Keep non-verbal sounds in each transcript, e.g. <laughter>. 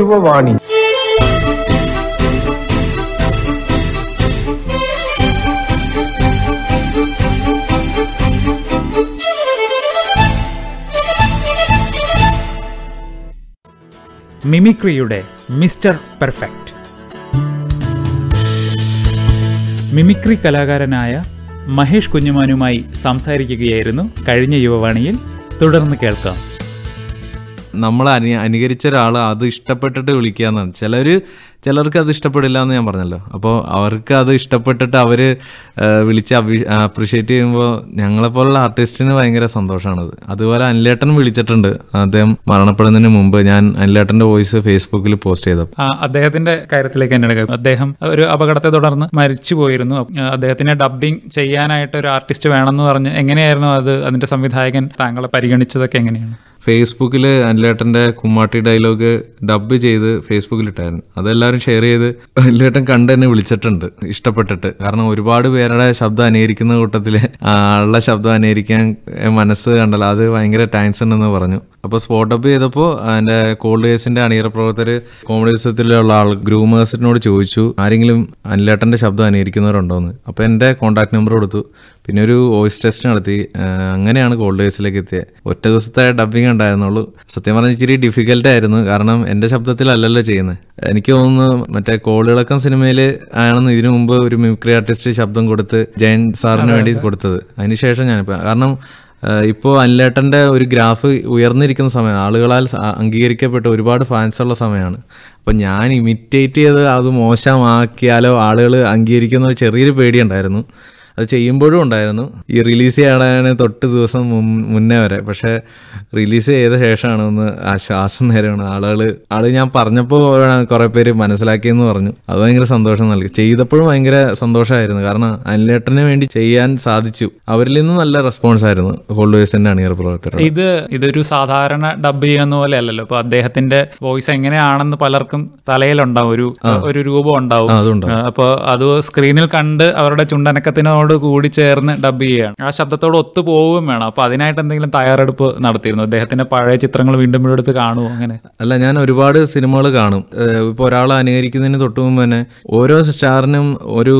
യുവവാണി മിമിക്രിയുടെ mister perfect mimicry കലാകാരനായ മഹേഷ് കുഞ്ഞുമാനുമായി സംസാരിക്കുകയായിരുന്നു കഴിഞ്ഞ യുവവാണിയിൽ തുടർന്ന് കേൾക്കാം നമ്മൾ അനു അനുകരിച്ച ഒരാൾ അത് ഇഷ്ടപ്പെട്ടിട്ട് വിളിക്കുക എന്നാണ് ചിലർ ചിലർക്ക് അത് ഇഷ്ടപ്പെടില്ല എന്ന് ഞാൻ പറഞ്ഞല്ലോ അപ്പോൾ അവർക്ക് അത് ഇഷ്ടപ്പെട്ടിട്ട് അവർ വിളിച്ച് അഭി അപ്രിഷ്യേറ്റ് ചെയ്യുമ്പോൾ ഞങ്ങളെപ്പോലുള്ള ആർട്ടിസ്റ്റിന് ഭയങ്കര സന്തോഷമാണത് അതുപോലെ അനിലേട്ടൻ വിളിച്ചിട്ടുണ്ട് അദ്ദേഹം മരണപ്പെടുന്നതിന് മുമ്പ് ഞാൻ അനിലേട്ടൻ്റെ വോയിസ് ഫേസ്ബുക്കിൽ പോസ്റ്റ് ചെയ്തു അദ്ദേഹത്തിന്റെ കാര്യത്തിലേക്ക് തന്നെ അദ്ദേഹം ഒരു അപകടത്തെ തുടർന്ന് മരിച്ചു പോയിരുന്നു അദ്ദേഹത്തിനെ ഡബ്ബിംഗ് ചെയ്യാനായിട്ട് ഒരു ആർട്ടിസ്റ്റ് വേണമെന്ന് പറഞ്ഞ് എങ്ങനെയായിരുന്നു അത് അതിൻ്റെ സംവിധായകൻ താങ്കളെ പരിഗണിച്ചതൊക്കെ എങ്ങനെയാണ് ഫേസ്ബുക്കിൽ അനിലേട്ടൻ്റെ കുമ്മാട്ടി ഡയലോഗ് ഡബ് ചെയ്ത് ഫേസ്ബുക്കിൽ ഇട്ടായിരുന്നു അതെല്ലാവരും ഷെയർ ചെയ്ത് അനിലേട്ടൻ കണ്ട് എന്നെ വിളിച്ചിട്ടുണ്ട് ഇഷ്ടപ്പെട്ടിട്ട് കാരണം ഒരുപാട് പേരുടെ ശബ്ദം അനുകരിക്കുന്ന കൂട്ടത്തിൽ ഉള്ള ശബ്ദം അനുകരിക്കാൻ മനസ്സ് കണ്ടല്ലോ അത് ഭയങ്കര ടാൻസൺ എന്ന് പറഞ്ഞു അപ്പോൾ സ്പോട്ടപ്പ് ചെയ്തപ്പോൾ എൻ്റെ കോൾഡ് കേസിന്റെ അണിയറ പ്രവർത്തകര് കോമഡി ഉത്സവത്തിലുള്ള ആൾ ഗ്രൂമേഴ്സിനോട് ചോദിച്ചു ആരെങ്കിലും അനിലേട്ടന്റെ ശബ്ദം അനുകരിക്കുന്നവരുണ്ടോ എന്ന് അപ്പോൾ എൻ്റെ കോൺടാക്ട് നമ്പർ കൊടുത്തു പിന്നെ ഒരു വോയിസ് ടെസ്റ്റ് നടത്തി അങ്ങനെയാണ് കോൾഡ് കേസിലേക്ക് എത്തിയത് ഒറ്റ ദിവസത്തെ ഡബിങ് ഉണ്ടായിരുന്നുള്ളൂ സത്യം പറഞ്ഞാൽ ഇച്ചിരി ആയിരുന്നു കാരണം എൻ്റെ ശബ്ദത്തിലല്ലല്ലോ ചെയ്യുന്നത് എനിക്ക് തോന്നുന്നു മറ്റേ കോളിളക്കം സിനിമയിൽ ആണെന്ന് ഇതിനു മുമ്പ് ഒരു മിമിക്രി ആർട്ടിസ്റ്റ് ശബ്ദം കൊടുത്ത് ജയൻ സാറിന് വേണ്ടി കൊടുത്തത് അതിനുശേഷം ഞാനിപ്പോൾ കാരണം ഇപ്പോൾ അനിലേട്ടൻ്റെ ഒരു ഗ്രാഫ് ഉയർന്നിരിക്കുന്ന സമയം ആളുകളാൽ അംഗീകരിക്കപ്പെട്ട ഒരുപാട് ഫാൻസ് ഉള്ള സമയമാണ് അപ്പം ഞാൻ ഇമിറ്റേറ്റ് ചെയ്ത് അത് മോശമാക്കിയാലോ ആളുകൾ അംഗീകരിക്കുന്ന ചെറിയൊരു പേടിയുണ്ടായിരുന്നു അത് ചെയ്യുമ്പോഴും ഉണ്ടായിരുന്നു ഈ റിലീസ് ചെയ്യാനാണ് തൊട്ട് ദിവസം മുന്നേ വരെ പക്ഷേ റിലീസ് ചെയ്ത ശേഷമാണ് ഒന്ന് ആ ശ്വാസം നേരമാണ് ആളുകൾ ആള് ഞാൻ പറഞ്ഞപ്പോൾ കുറേ പേര് മനസ്സിലാക്കിയെന്ന് പറഞ്ഞു അത് ഭയങ്കര സന്തോഷം നൽകി ചെയ്തപ്പോഴും ഭയങ്കര സന്തോഷമായിരുന്നു കാരണം അനിലേട്ടന് വേണ്ടി ചെയ്യാൻ സാധിച്ചു അവരിൽ നിന്ന് നല്ല റെസ്പോൺസ് ആയിരുന്നു ഹോൾഡേഴ്സിന്റെ അണിയർ പ്രവർത്തകർ ഇത് ഇതൊരു സാധാരണ ഡബ് ചെയ്യുന്ന പോലെ അല്ലല്ലോ ഇപ്പൊ അദ്ദേഹത്തിന്റെ വോയിസ് എങ്ങനെയാണെന്ന് പലർക്കും തലയിലുണ്ടാവും ഒരു ഒരു രൂപം ഉണ്ടാവും അപ്പൊ അത് സ്ക്രീനിൽ കണ്ട് അവരുടെ ചുണ്ടനക്കത്തിനോട് ശബ്ദത്തിനോട് കൂടി ചേർന്ന് ഡബ് ചെയ്യുകയാണ് ആ ശബ്ദത്തോട് ഒത്തു പോവുകയും വേണം അപ്പൊ അതിനായിട്ട് എന്തെങ്കിലും തയ്യാറെടുപ്പ് നടത്തിയിരുന്നു അദ്ദേഹത്തിന്റെ പഴയ ചിത്രങ്ങൾ വീണ്ടും വീണ്ടും എടുത്ത് കാണുമോ അങ്ങനെ അല്ല ഞാൻ ഒരുപാട് സിനിമകൾ കാണും ഇപ്പൊ ഒരാൾ അനുകരിക്കുന്നതിന് തൊട്ട് മുമ്പ് തന്നെ ഓരോ സ്റ്റാറിനും ഒരു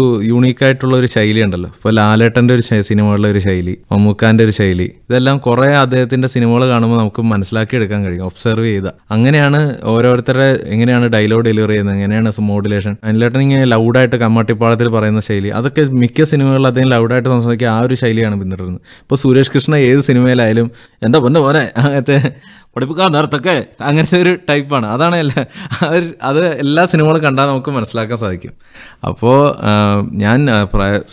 ആയിട്ടുള്ള ഒരു ശൈലി ഉണ്ടല്ലോ ഇപ്പൊ ലാലേട്ടന്റെ ഒരു സിനിമകളുടെ ഒരു ശൈലി മമ്മൂക്കാന്റെ ഒരു ശൈലി ഇതെല്ലാം കുറെ അദ്ദേഹത്തിന്റെ സിനിമകൾ കാണുമ്പോൾ നമുക്ക് മനസ്സിലാക്കി എടുക്കാൻ കഴിയും ഒബ്സർവ് ചെയ്ത അങ്ങനെയാണ് ഓരോരുത്തരുടെ എങ്ങനെയാണ് ഡയലോഗ് ഡെലിവറി ചെയ്യുന്നത് എങ്ങനെയാണ് മോഡുലേഷൻ അനിലേട്ടൻ ഇങ്ങനെ ലൗഡായിട്ട് കമ്മാട്ടിപ്പാളത്തിൽ പറയുന്ന ശൈലി അതൊക്കെ മിക്ക സിനിമകളിൽ അത്രയും ലൗഡായിട്ട് സംസാരിക്കുക ആ ഒരു ശൈലിയാണ് പിന്തുടരുന്നത് ഇപ്പോൾ സുരേഷ് കൃഷ്ണ ഏത് സിനിമയിലായാലും എന്താ പൊന്നെ പോലെ അങ്ങനത്തെ പഠിപ്പിക്കാൻ നേരത്തൊക്കെ അങ്ങനത്തെ ഒരു ടൈപ്പാണ് അതാണ് എല്ലാ അത് എല്ലാ സിനിമകളും കണ്ടാൽ നമുക്ക് മനസ്സിലാക്കാൻ സാധിക്കും അപ്പോൾ ഞാൻ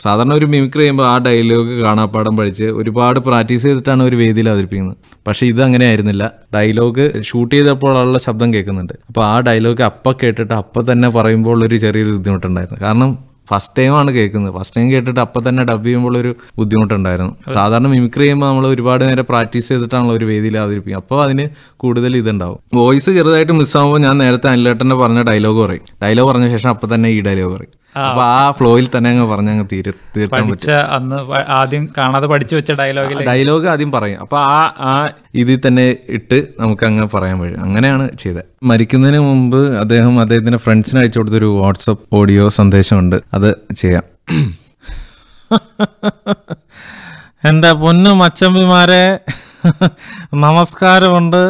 സാധാരണ ഒരു മിമിക്രി ചെയ്യുമ്പോൾ ആ ഡയലോഗ് കാണാപ്പാടം പഠിച്ച് ഒരുപാട് പ്രാക്ടീസ് ചെയ്തിട്ടാണ് ഒരു വേദിയിൽ അവതരിപ്പിക്കുന്നത് പക്ഷേ ഇത് അങ്ങനെ ആയിരുന്നില്ല ഡയലോഗ് ഷൂട്ട് ചെയ്തപ്പോഴുള്ള ശബ്ദം കേൾക്കുന്നുണ്ട് അപ്പോൾ ആ ഡയലോഗ് അപ്പം കേട്ടിട്ട് അപ്പം തന്നെ പറയുമ്പോൾ ഒരു ചെറിയൊരു ബുദ്ധിമുട്ടുണ്ടായിരുന്നു കാരണം ഫസ്റ്റ് ടൈമാണ് കേൾക്കുന്നത് ഫസ്റ്റ് ടൈം കേട്ടിട്ട് അപ്പം തന്നെ ഡബ് ചെയ്യുമ്പോൾ ഒരു ബുദ്ധിമുട്ടുണ്ടായിരുന്നു സാധാരണ മിമിക്രി ചെയ്യുമ്പോൾ നമ്മൾ ഒരുപാട് നേരം പ്രാക്ടീസ് ചെയ്തിട്ടാണല്ലോ ഒരു വേദിയിൽ അവതരിപ്പിക്കും അപ്പോൾ അതിന് കൂടുതൽ ഇതുണ്ടാവും വോയിസ് ചെറുതായിട്ട് മിസ്സാവുമ്പോൾ ഞാൻ നേരത്തെ അനിലേട്ടനെ പറഞ്ഞ ഡയലോഗ് പറയും ഡയലോഗ് പറഞ്ഞ ശേഷം അപ്പം തന്നെ ഈ ഡയലോഗ് പറയും അപ്പൊ ആ ഫ്ലോയിൽ തന്നെ അങ്ങ് പറഞ്ഞ അങ്ങ് അന്ന് ആദ്യം കാണാതെ പഠിച്ചു വെച്ച ഡയലോഗ് ഡയലോഗ് ആദ്യം പറയും അപ്പൊ ആ ആ ഇതിൽ തന്നെ ഇട്ട് നമുക്ക് അങ്ങ് പറയാൻ പറ്റും അങ്ങനെയാണ് ചെയ്തത് മരിക്കുന്നതിന് മുമ്പ് അദ്ദേഹം അദ്ദേഹത്തിന്റെ ഫ്രണ്ട്സിന് അയച്ചു കൊടുത്തൊരു വാട്സപ്പ് ഓഡിയോ സന്ദേശമുണ്ട് അത് ചെയ്യാം <laughs> എന്റെ പൊന്നു അച്ചമ്പിമാരെ <laughs> നമസ്കാരമുണ്ട്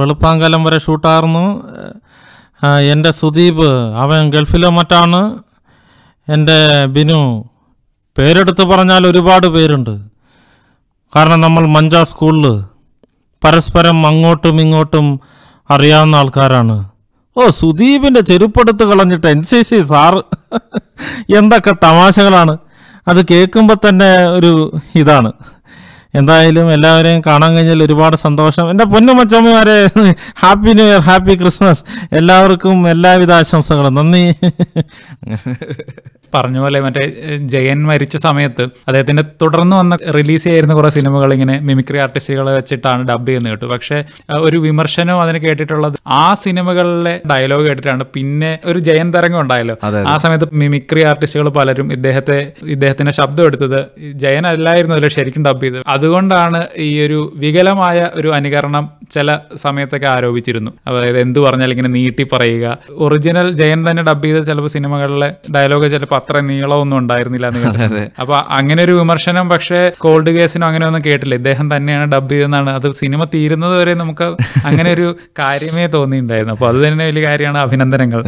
വെളുപ്പാങ്കലം വരെ ഷൂട്ടായിരുന്നു എൻ്റെ സുദീപ് അവൻ ഗൾഫിലോ മറ്റാണ് എൻ്റെ ബിനു പേരെടുത്ത് പറഞ്ഞാൽ ഒരുപാട് പേരുണ്ട് കാരണം നമ്മൾ മഞ്ച സ്കൂളിൽ പരസ്പരം അങ്ങോട്ടും ഇങ്ങോട്ടും അറിയാവുന്ന ആൾക്കാരാണ് ഓ സുദീപിൻ്റെ ചെരുപ്പെടുത്ത് കളഞ്ഞിട്ട് എൻ സി സി സാറ് എന്തൊക്കെ തമാശകളാണ് അത് കേൾക്കുമ്പോൾ തന്നെ ഒരു ഇതാണ് എന്തായാലും എല്ലാവരെയും കാണാൻ കഴിഞ്ഞാൽ ഒരുപാട് സന്തോഷം എൻ്റെ പൊന്നു happy new year happy Christmas എല്ലാവർക്കും എല്ലാവിധ ആശംസകളും നന്ദി <laughs> പറഞ്ഞ പോലെ മറ്റേ ജയൻ മരിച്ച സമയത്ത് അദ്ദേഹത്തിന്റെ തുടർന്ന് വന്ന റിലീസ് ചെയ്യുന്ന കുറെ സിനിമകൾ ഇങ്ങനെ മിമിക്രി ആർട്ടിസ്റ്റുകളെ വെച്ചിട്ടാണ് ഡബ് ചെയ്യുന്നത് കേട്ടു പക്ഷെ ഒരു വിമർശനവും അതിന് കേട്ടിട്ടുള്ളത് ആ സിനിമകളിലെ ഡയലോഗ് കേട്ടിട്ടാണ് പിന്നെ ഒരു ജയൻ തരംഗം ഉണ്ടായല്ലോ ആ സമയത്ത് മിമിക്രി ആർട്ടിസ്റ്റുകൾ പലരും ഇദ്ദേഹത്തെ ഇദ്ദേഹത്തിന്റെ ശബ്ദം എടുത്തത് ജയൻ അല്ലായിരുന്നു അല്ലെ ശരിക്കും ഡബ് ചെയ്തത് അതുകൊണ്ടാണ് ഈ ഒരു വികലമായ ഒരു അനുകരണം ചില സമയത്തൊക്കെ ആരോപിച്ചിരുന്നു അതായത് എന്ത് പറഞ്ഞാൽ ഇങ്ങനെ നീട്ടി പറയുക ഒറിജിനൽ ജയൻ തന്നെ ഡബ് ചെയ്ത ചിലപ്പോൾ സിനിമകളിലെ ഡയലോഗ് ചിലപ്പോൾ അത്ര നീളമൊന്നും ഉണ്ടായിരുന്നില്ല എന്ന് അപ്പൊ അങ്ങനെ ഒരു വിമർശനം പക്ഷേ കോൾഡ് കേസിനും അങ്ങനെ ഒന്നും കേട്ടില്ല ഇദ്ദേഹം തന്നെയാണ് ഡബ് ചെയ്തെന്നാണ് അത് സിനിമ തീരുന്നത് വരെ നമുക്ക് അങ്ങനെ ഒരു <laughs> കാര്യമേ തോന്നിയിട്ടുണ്ടായിരുന്നു അപ്പൊ അത് തന്നെ വലിയ കാര്യമാണ് അഭിനന്ദനങ്ങൾ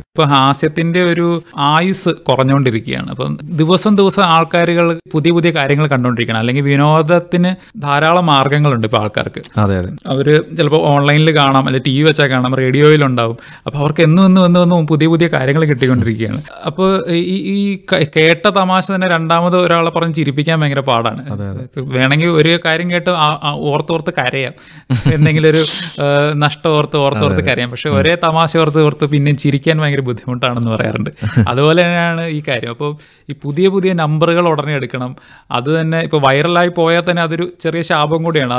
ഇപ്പൊ ഹാസ്യത്തിന്റെ ഒരു ആയുസ് കുറഞ്ഞുകൊണ്ടിരിക്കുകയാണ് അപ്പൊ ദിവസം ദിവസം ആൾക്കാരുകൾ പുതിയ പുതിയ കാര്യങ്ങൾ കണ്ടുകൊണ്ടിരിക്കണം അല്ലെങ്കിൽ വിനോദത്തിന് ധാരാളം മാർഗങ്ങളുണ്ട് ഇപ്പൊ ആൾക്കാർക്ക് അതെ അതെ അവര് ചിലപ്പോൾ ഓൺലൈനിൽ കാണാം അല്ലെങ്കിൽ ടി വി വെച്ചാൽ കാണാം റേഡിയോയിലുണ്ടാവും അപ്പൊ അവർക്ക് എന്നും എന്നും എന്നും എന്നും പുതിയ പുതിയ കാര്യങ്ങൾ കിട്ടിക്കൊണ്ടിരിക്കുകയാണ് അപ്പോൾ ഈ ഈ കേട്ട തമാശ തന്നെ രണ്ടാമത് ഒരാളെ പറഞ്ഞ് ചിരിപ്പിക്കാൻ ഭയങ്കര പാടാണ് വേണമെങ്കിൽ ഒരു കാര്യം കേട്ട് ഓർത്തോർത്ത് കരയാം എന്തെങ്കിലും ഒരു നഷ്ടം ഓർത്ത് ഓർത്തോർത്ത് കരയാം പക്ഷെ ഒരേ തമാശ ഓർത്ത് ഓർത്ത് പിന്നെ ചിരിക്കാൻ ഭയങ്കര ബുദ്ധിമുട്ടാണെന്ന് പറയാറുണ്ട് അതുപോലെ തന്നെയാണ് ഈ കാര്യം അപ്പോൾ ഈ പുതിയ പുതിയ നമ്പറുകൾ ഉടനെ എടുക്കണം അത് തന്നെ ഇപ്പോൾ വൈറലായി പോയാൽ തന്നെ അതൊരു ചെറിയ ശാപം കൂടിയാണ്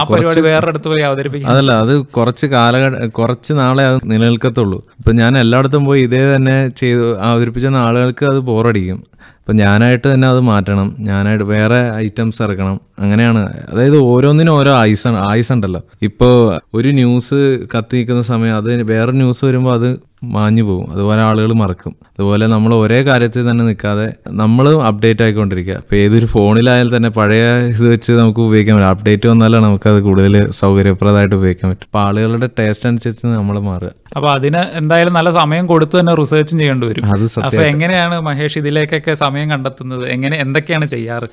ആ പരിപാടി വേറെ അടുത്ത് പോയി അവതരിപ്പിക്കും അതല്ല അത് കുറച്ച് കാലഘട്ടം കുറച്ച് നാളെ അത് നിലനിൽക്കത്തുള്ളൂ ഇപ്പം ഞാൻ എല്ലായിടത്തും പോയി ഇതേ തന്നെ ചെയ്തു അവതരിപ്പിച്ച ആളുകൾക്ക് അത് ബോറടിക്കും അപ്പം ഞാനായിട്ട് തന്നെ അത് മാറ്റണം ഞാനായിട്ട് വേറെ ഐറ്റംസ് ഇറക്കണം അങ്ങനെയാണ് അതായത് ഓരോന്നിനും ഓരോ ആയുസ് ആയുസ് ഉണ്ടല്ലോ ഇപ്പോൾ ഒരു ന്യൂസ് കത്തി നിൽക്കുന്ന സമയം അത് വേറെ ന്യൂസ് വരുമ്പോൾ അത് മാഞ്ഞു പോകും അതുപോലെ ആളുകൾ മറക്കും അതുപോലെ നമ്മൾ ഒരേ കാര്യത്തിൽ തന്നെ നിൽക്കാതെ നമ്മൾ അപ്ഡേറ്റ് ആയിക്കൊണ്ടിരിക്കുക ഇപ്പോൾ ഏതൊരു ഫോണിലായാലും തന്നെ പഴയ ഇത് വെച്ച് നമുക്ക് ഉപയോഗിക്കാൻ പറ്റും അപ്ഡേറ്റ് വന്നാലാണ് നമുക്കത് കൂടുതൽ സൗകര്യപ്രദമായിട്ട് ഉപയോഗിക്കാൻ പറ്റും അപ്പോൾ ആളുകളുടെ ടേസ്റ്റ് അനുസരിച്ച് നമ്മൾ മാറുക അപ്പൊ അതിന് എന്തായാലും നല്ല സമയം കൊടുത്ത് തന്നെ റിസർച്ചും ചെയ്യേണ്ടി വരും അപ്പൊ എങ്ങനെയാണ് മഹേഷ് ഇതിലേക്കൊക്കെ സമയം കണ്ടെത്തുന്നത് എങ്ങനെ എന്തൊക്കെയാണ് ചെയ്യാറ്